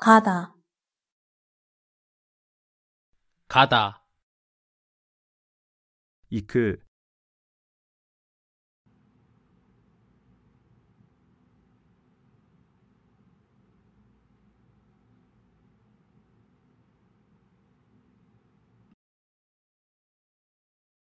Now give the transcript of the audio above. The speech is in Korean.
가다 가다 이크